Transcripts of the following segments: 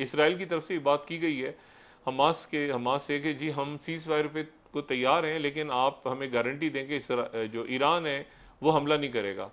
Israel की तरफ से ये बात की गई है हमास के हमास से कि जी हम सीज फायर पे को तैयार हैं लेकिन आप हमें गारंटी दें कि जो ईरान है वो हमला नहीं करेगा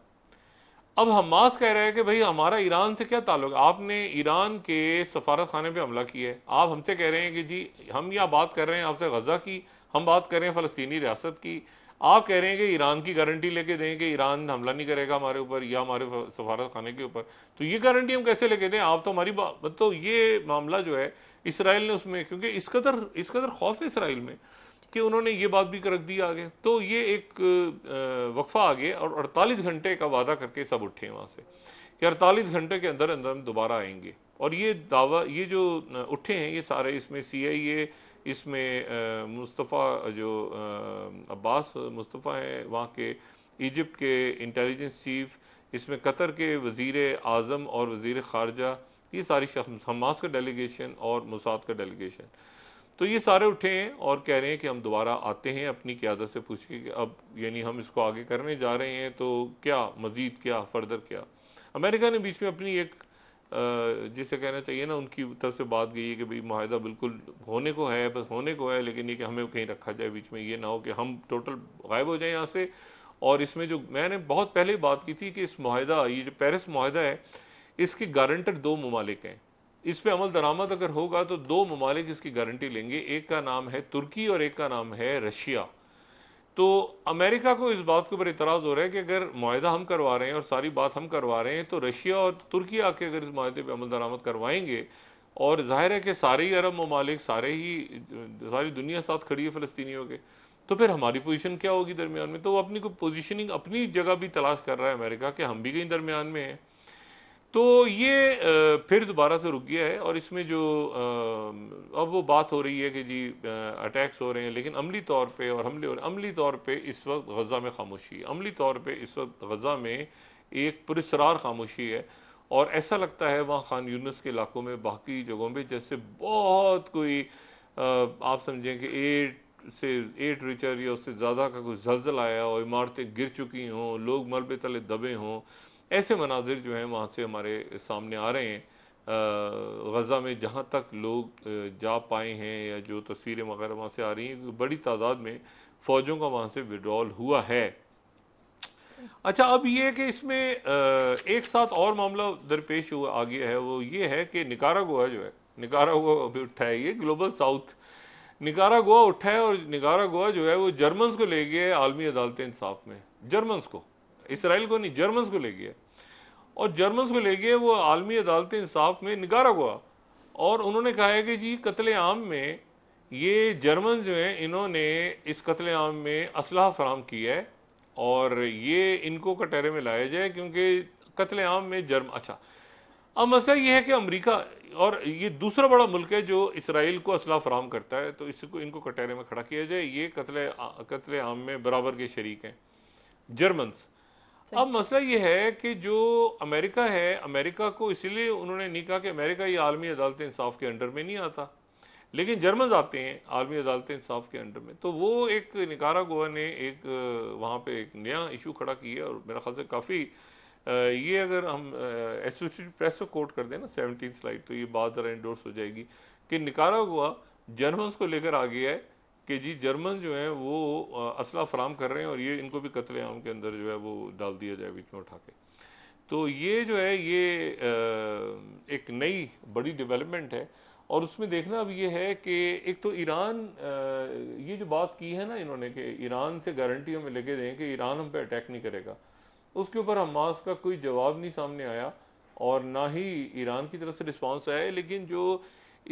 अब हमास कह रहा है कि भाई हमारा ईरान से क्या ताल्लुक आपने ईरान के सफारत खाने पर हमला किया है आप हमसे कह रहे हैं कि जी हम यहाँ बात कर रहे हैं आपसे गजा की हम बात कर रहे हैं फ़लस्तनी रियासत की आप कह रहे हैं कि ईरान की गारंटी लेके दें कि ईरान हमला नहीं करेगा हमारे ऊपर या हमारे सफारत खाने के ऊपर तो ये गारंटी हम कैसे लेके दें आप तो हमारी तो ये मामला जो है इसराइल ने उसमें क्योंकि इस कदर इस कदर खौफ है इसराइल में कि उन्होंने ये बात भी रख दी आगे तो ये एक वक्फा आगे और अड़तालीस घंटे का वादा करके सब उठे वहाँ से कि अड़तालीस घंटे के अंदर अंदर हम दोबारा आएंगे और ये दावा ये जो उठे हैं ये सारे इसमें सी आई ए इसमें मुस्तफ़ा जो अब्बास मुस्तफ़ा हैं वहाँ के इजिप्ट के इंटेलिजेंस चीफ इसमें कतर के वजीर आजम और वजीर ख़ारजा ये सारी हमास का डेलीगेशन और मुसाद का डेलीगेशन तो ये सारे उठे हैं और कह रहे हैं कि हम दोबारा आते हैं अपनी क्यादत से पूछ के अब यानी हम इसको आगे करने जा रहे हैं तो क्या मज़ीद क्या फर्दर क्या अमेरिका ने बीच में अपनी एक जिसे कहना चाहिए ना उनकी तरफ से बात गई है कि भाई माहिदा बिल्कुल होने को है बस होने को है लेकिन ये कि हमें कहीं रखा जाए बीच में ये ना हो कि हम टोटल गायब हो जाए यहाँ से और इसमें जो मैंने बहुत पहले बात की थी कि इस माहिदा ये जो पेरिस माहिदा है इसके गारंटर दो ममालिक हैं इस पर अमल दरामद अगर होगा तो दो ममालिक इसकी गारंटी लेंगे एक का नाम है तुर्की और एक का नाम है रशिया तो अमेरिका को इस बात के ऊपर इतराज़ हो रहा है कि अगर माहा हम करवा रहे हैं और सारी बात हम करवा रहे हैं तो रशिया और तुर्की आके अगर इस माहे पर अमल दरामद करवाएंगे और जाहिर है कि सारे ही अरब ममालिक सारे ही सारी दुनिया साथ खड़ी है फ़लस्तियों के तो फिर हमारी पोजिशन क्या होगी दरमियान में तो वो अपनी को पोजिशनिंग अपनी जगह भी तलाश कर रहा है अमेरिका कि हम भी कहीं दरमियान में हैं तो ये फिर दोबारा से रुक गया है और इसमें जो अब वो बात हो रही है कि जी अटैक्स हो रहे हैं लेकिन अमली तौर पे और हमले हो रहे हैं अमली तौर पे इस वक्त गज़ा में खामोशी है अमली तौर पे इस वक्त गज़ा में एक पुरसरार खामोशी है और ऐसा लगता है वहाँ खान यूनस के इलाकों में बाकी जगहों में जैसे बहुत कोई आप समझें कि एट से एट रिचर या उससे ज़्यादा का कोई जल्जल आया और इमारतें गिर चुकी हों लोग मलबे तले दबे हों ऐसे मनाजिर जो हैं वहाँ से हमारे सामने आ रहे हैं गज़ा में जहाँ तक लोग जा पाए हैं या जो तस्वीरें वगैरह वहाँ से आ रही हैं तो बड़ी तादाद में फ़ौजों का वहाँ से विड्रॉल हुआ है अच्छा अब ये कि इसमें एक साथ और मामला दरपेश हुआ आ गया है वो ये है कि निकारा गोवा जो है निकारा गोवा अभी उठा है ये ग्लोबल साउथ निकारा गोवा उठा है और निकारा गोवा जो है वो जर्मन्स को ले गए आलमी अदालत इंसाफ में जर्मन्स को इसराइल को नहीं जर्मन्स को ले गया और जर्मन्स को ले गए वो आलमी अदालत इंसाफ में निगारा हुआ और उन्होंने कहा है कि जी कतले आम में ये जर्मन जो हैं इन्होंने इस कत्ल आम में असलाह फराम किया है और ये इनको कटहरे में लाया जाए क्योंकि कत्ल आम में जर्म अच्छा अब मसला ये है कि अमेरिका और ये दूसरा बड़ा मुल्क है जो इसराइल को असलाह फराम करता है तो इसको इनको कटहरे में खड़ा किया जाए ये कतले कतले आम में बराबर के शरीक हैं जर्मन्स अब मसला ये है कि जो अमेरिका है अमेरिका को इसीलिए उन्होंने नहीं कहा कि अमेरिका ये आलमी अदालत इंसाफ के अंडर में नहीं आता लेकिन जर्मन आते हैं आलमी अदालत इंसाफ के अंडर में तो वो एक निकारा गोवा ने एक वहाँ पे एक नया इशू खड़ा किया और मेरा ख्याल से काफ़ी ये अगर हम एसोसिएट प्रेस को कोट कर दें ना सेवनटीन स्लाइड तो ये बात ज़रा इंडोर्स हो जाएगी कि निकारा गोवा जर्मन को लेकर आ गया है कि जी जर्मन जो हैं वो असला फराम कर रहे हैं और ये इनको भी कतले आम के अंदर जो है वो डाल दिया जाए बीच में उठा के तो ये जो है ये एक नई बड़ी डेवलपमेंट है और उसमें देखना अब ये है कि एक तो ईरान ये जो बात की है ना इन्होंने कि ईरान से गारंटी हमें लेके दें कि ईरान हम पे अटैक नहीं करेगा उसके ऊपर हमास का कोई जवाब नहीं सामने आया और ना ही ईरान की तरफ से रिस्पॉन्स आया लेकिन जो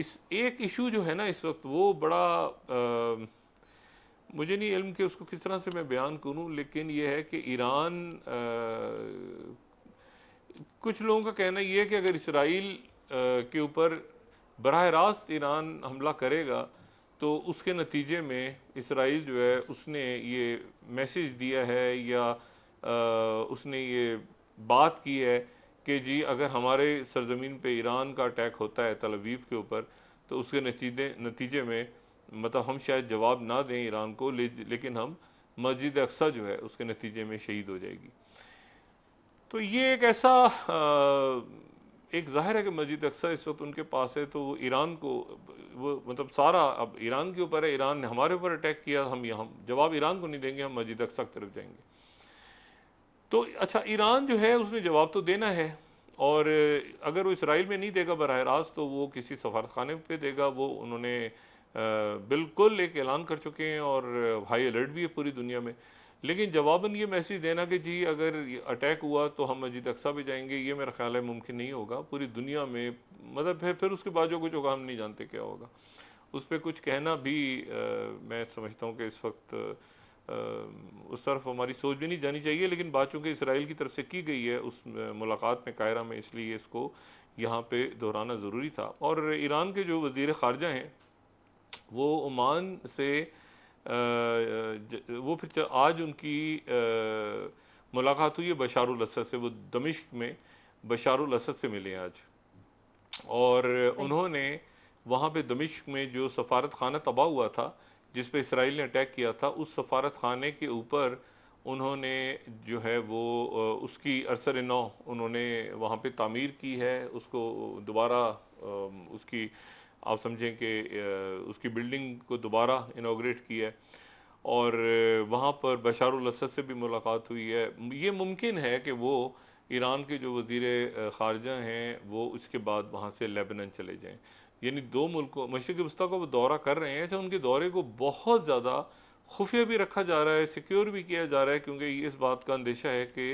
इस एक इशू जो है ना इस वक्त वो बड़ा आ, मुझे नहीं इल्म कि उसको किस तरह से मैं बयान करूं लेकिन ये है कि ईरान कुछ लोगों का कहना ये है कि अगर इसराइल के ऊपर बरह रास्त ईरान हमला करेगा तो उसके नतीजे में इसराइल जो है उसने ये मैसेज दिया है या आ, उसने ये बात की है कि जी अगर हमारे सरजमीन पे ईरान का अटैक होता है तलवीफ के ऊपर तो उसके नतीजे नतीजे में मतलब हम शायद जवाब ना दें ईरान को ले, लेकिन हम मस्जिद अक्सा जो है उसके नतीजे में शहीद हो जाएगी तो ये एक ऐसा आ, एक जाहिर है कि मस्जिद अक्सा इस वक्त उनके पास है तो वो ईरान को वो मतलब सारा अब ईरान के ऊपर है ईरान ने हमारे ऊपर अटैक किया हम यहाँ जवाब ईरान को नहीं देंगे हम मस्जिद अक्सा की तरफ जाएंगे तो अच्छा ईरान जो है उसने जवाब तो देना है और अगर वो इसराइल में नहीं देगा बरह रास्त तो वो किसी सफारतखाने पे देगा वो उन्होंने बिल्कुल एक ऐलान कर चुके हैं और हाई अलर्ट भी है पूरी दुनिया में लेकिन जवाबन ये मैसेज देना कि जी अगर अटैक हुआ तो हम मस्जिद अक्सा भी जाएंगे ये मेरा ख्याल है मुमकिन नहीं होगा पूरी दुनिया में मतलब है फिर उसके बाद जो कुछ होगा हम नहीं जानते क्या होगा उस पर कुछ कहना भी आ, मैं समझता हूँ कि इस वक्त उस तरफ हमारी सोच भी नहीं जानी चाहिए लेकिन बात चूँकि इसराइल की तरफ से की गई है उस मुलाकात में कायरा में इसलिए इसको यहाँ पे दोहराना ज़रूरी था और ईरान के जो वजीर ख़ारजा हैं वो ओमान से वो फिर आज उनकी मुलाकात हुई है बशारुल असद से वो दमिश्क में बशारुल असद से मिले आज और उन्होंने वहाँ पे दमिश्क में जो सफारत खाना तबाह हुआ था जिस पे इसराइल ने अटैक किया था उस सफारत खाने के ऊपर उन्होंने जो है वो उसकी अरसर नौ उन्होंने वहाँ पे तामीर की है उसको दोबारा उसकी आप समझें कि उसकी बिल्डिंग को दोबारा इनाग्रेट किया है और वहाँ पर बशारुल असद से भी मुलाकात हुई है ये मुमकिन है कि वो ईरान के जो वजीर खारजा हैं वो उसके बाद वहाँ से लेबनन चले जाएँ यानी दो मुल्कों मशरक़ वस्ती का वो दौरा कर रहे हैं तो उनके दौरे को बहुत ज़्यादा खुफिया भी रखा जा रहा है सिक्योर भी किया जा रहा है क्योंकि इस बात का अंदेशा है कि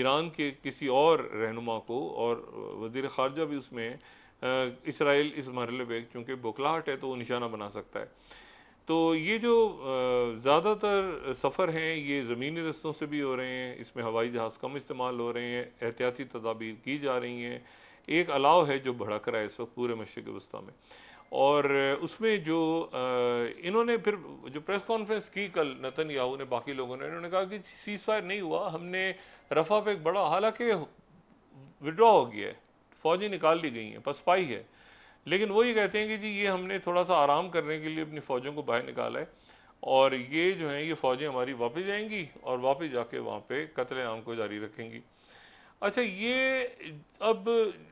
ईरान के किसी और रहनुमा को और वजीर खारजा भी उसमें इसराइल इस मरल पर चूँकि बुखलाहट है तो वो निशाना बना सकता है तो ये जो ज़्यादातर सफ़र हैं ये ज़मीनी रस्तों से भी हो रहे हैं इसमें हवाई जहाज़ कम इस्तेमाल हो रहे हैं एहतियाती तदाबीर की जा रही हैं एक अलाव है जो भड़क रहा है इस वक्त पूरे मशरक़ वस्ता में और उसमें जो इन्होंने फिर जो प्रेस कॉन्फ्रेंस की कल नतन याहू ने बाकी लोगों ने इन्होंने कहा कि सीज फायर नहीं हुआ हमने रफा पे एक बड़ा हालांकि विड्रॉ हो गया है फौजी निकाल ली गई हैं पसपाई है लेकिन वही कहते हैं कि जी ये हमने थोड़ा सा आराम करने के लिए अपनी फ़ौजों को बाहर निकाला है और ये जो है ये फ़ौजें हमारी वापस जाएंगी और वापस जाके वहाँ पे आम को जारी रखेंगी अच्छा ये अब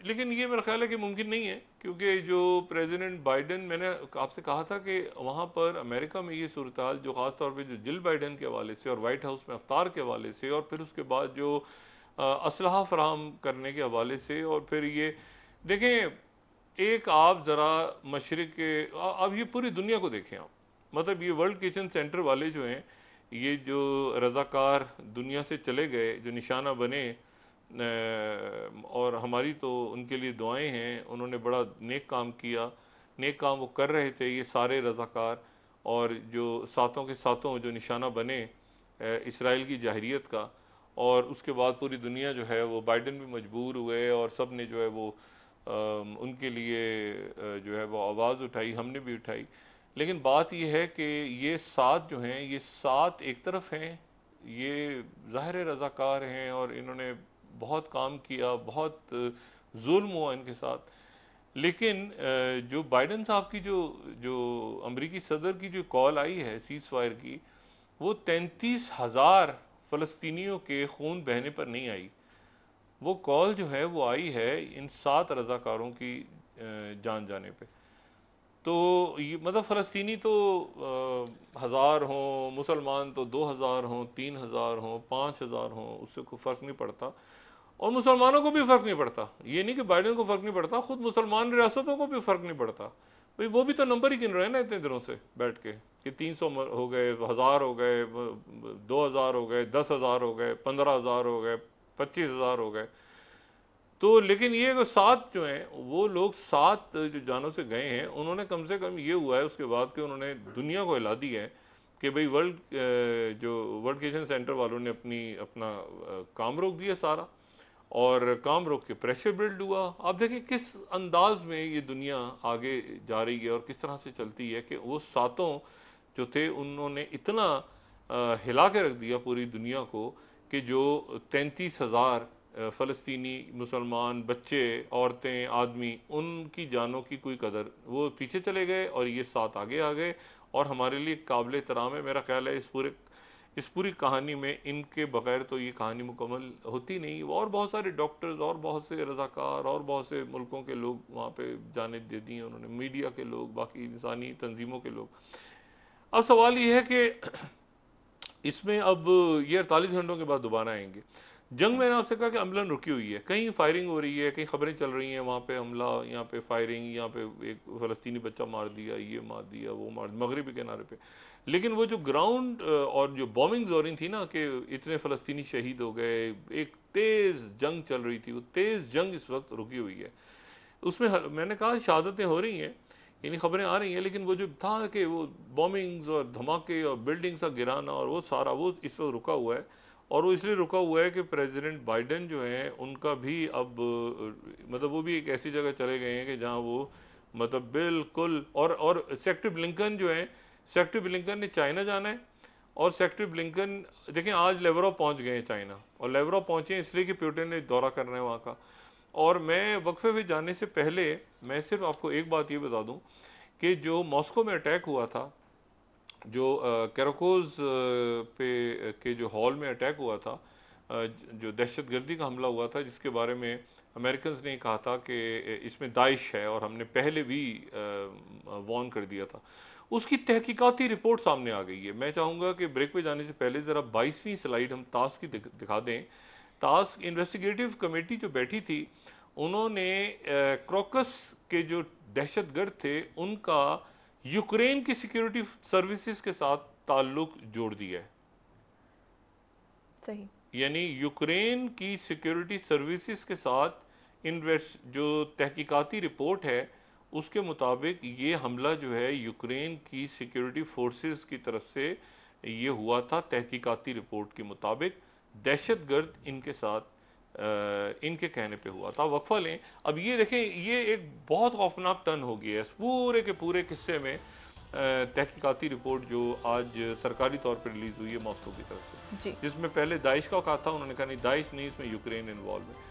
लेकिन ये मेरा ख्याल है कि मुमकिन नहीं है क्योंकि जो प्रेसिडेंट बाइडन मैंने आपसे कहा था कि वहाँ पर अमेरिका में ये सूरत जो ख़ास तौर पे जो जिल बाइडन के हवाले से और वाइट हाउस में अफ्तार के हवाले से और फिर उसके बाद जो असलाह फ्राहम करने के हवाले से और फिर ये देखें एक आप ज़रा मशरक़ के अब ये पूरी दुनिया को देखें आप मतलब ये वर्ल्ड किचन सेंटर वाले जो हैं ये जो रज़ाकार दुनिया से चले गए जो निशाना बने और हमारी तो उनके लिए दुआएं हैं उन्होंने बड़ा नेक काम किया नेक काम वो कर रहे थे ये सारे रज़ाकार और जो सातों के सातों जो निशाना बने इसराइल की जाहिरियत का और उसके बाद पूरी दुनिया जो है वो बाइडन भी मजबूर हुए और सब ने जो है वो आ, उनके लिए जो है वो आवाज़ उठाई हमने भी उठाई लेकिन बात यह है कि ये सात जो हैं ये सात एक तरफ हैं ये ज़ाहिर रज़ाकार हैं और इन्होंने बहुत काम किया बहुत जुल्म हुआ इनके साथ लेकिन जो बाइडन साहब की जो जो अमरीकी सदर की जो कॉल आई है सीज फायर की वो तैंतीस हज़ार फलस्तनीों के खून बहने पर नहीं आई वो कॉल जो है वो आई है इन सात रज़ाकारों की जान जाने पे तो ये मतलब फ़लस्तनी तो हज़ार हों मुसलमान तो दो हज़ार हों तीन हज़ार हों पाँच हज़ार हों उससे कोई फ़र्क नहीं पड़ता और मुसलमानों को भी फ़र्क नहीं पड़ता ये नहीं कि बाइडन को फ़र्क नहीं पड़ता ख़ुद मुसलमान रियासतों को भी फ़र्क नहीं पड़ता भाई वो भी तो नंबर ही गिन रहे हैं ना इतने दिनों से बैठ के कि तीन सौ हो गए हज़ार हो गए दो हज़ार हो गए दस हज़ार हो गए पंद्रह हज़ार हो गए पच्चीस हज़ार हो गए तो लेकिन ये सात जो हैं वो लोग सात जो जानों से गए हैं उन्होंने कम से कम ये हुआ है उसके बाद कि उन्होंने दुनिया को हिला दी है कि भाई वर्ल्ड जो वर्ल्ड किचन सेंटर वालों ने अपनी अपना काम रोक दिया सारा और काम रोक के प्रेशर बिल्ड हुआ आप देखें किस अंदाज में ये दुनिया आगे जा रही है और किस तरह से चलती है कि वो सातों जो थे उन्होंने इतना हिला के रख दिया पूरी दुनिया को कि जो तैंतीस हज़ार फ़लस्तनी मुसलमान बच्चे औरतें आदमी उनकी जानों की कोई कदर वो पीछे चले गए और ये साथ आगे आ गए और हमारे लिए काबिल तराम है मेरा ख्याल है इस पूरे इस पूरी कहानी में इनके बगैर तो ये कहानी मुकम्मल होती नहीं और बहुत सारे डॉक्टर्स और बहुत से रजाकार और बहुत से मुल्कों के लोग वहाँ पे जाने दे दिए उन्होंने मीडिया के लोग बाकी इंसानी तंजीमों के लोग अब सवाल ये है कि इसमें अब ये अड़तालीस घंटों के बाद दोबारा आएंगे जंग मैंने आपसे कहा कि अमलन रुकी हुई है कहीं फायरिंग हो रही है कहीं खबरें चल रही हैं वहाँ पे हमला यहाँ पे फायरिंग यहाँ पे एक फ़लस्तीनी बच्चा मार दिया ये मार दिया वो मार दिया मगरबी किनारे पे लेकिन वो जो ग्राउंड और जो बॉम्बिंग्स हो रही थी ना कि इतने फ़लस्तीनी शहीद हो गए एक तेज़ जंग चल रही थी वो तेज़ जंग इस वक्त रुकी हुई है उसमें हर, मैंने कहा शहादतें हो रही हैं यानी खबरें आ रही हैं लेकिन वो जो था कि वो बॉम्बिंग्स और धमाके और बिल्डिंग्स का गिराना और वो सारा वो इस वक्त रुका हुआ है और वो इसलिए रुका हुआ है कि प्रेसिडेंट बाइडेन जो है उनका भी अब मतलब वो भी एक ऐसी जगह चले गए हैं कि जहाँ वो मतलब बिल्कुल और और सेक्रेटरी ब्लिंकन जो है सेक्रेटरी ब्लिंकन ने चाइना जाना है और सेक्रेटरी ब्लिंकन देखें आज लेवरो पहुंच गए हैं चाइना और लेवरो पहुंचे हैं इसलिए कि प्यूटिन ने दौरा करना है वहाँ का और मैं वक्फे में जाने से पहले मैं सिर्फ आपको एक बात ये बता दूँ कि जो मॉस्को में अटैक हुआ था जो कैरकोज पे के जो हॉल में अटैक हुआ था जो दहशत गर्दी का हमला हुआ था जिसके बारे में अमेरिकन ने कहा था कि इसमें दाइश है और हमने पहले भी वॉर्न कर दिया था उसकी तहकीकाती रिपोर्ट सामने आ गई है मैं चाहूँगा कि ब्रेक पे जाने से पहले ज़रा बाईसवीं स्लाइड हम तास की दिखा दें तास इन्वेस्टिगेटिव कमेटी जो बैठी थी उन्होंने क्रोकस के जो दहशतगर्द थे उनका यूक्रेन की सिक्योरिटी सर्विसेज के साथ ताल्लुक जोड़ दिया है सही यानी यूक्रेन की सिक्योरिटी सर्विसेज के साथ इन जो तहकीकाती रिपोर्ट है उसके मुताबिक ये हमला जो है यूक्रेन की सिक्योरिटी फोर्सेस की तरफ से ये हुआ था तहकीकाती रिपोर्ट के मुताबिक दहशतगर्द इनके साथ इनके कहने पे हुआ था वक्फा लें अब ये देखें ये एक बहुत खौफनाक टर्न हो गई है इस पूरे के पूरे किस्से में तहकीकती रिपोर्ट जो आज सरकारी तौर पर रिलीज़ हुई है मॉस्को की तरफ से जिसमें पहले दाइश का कहा था उन्होंने कहा नहीं दाइश नहीं इसमें यूक्रेन इन्वॉल्व है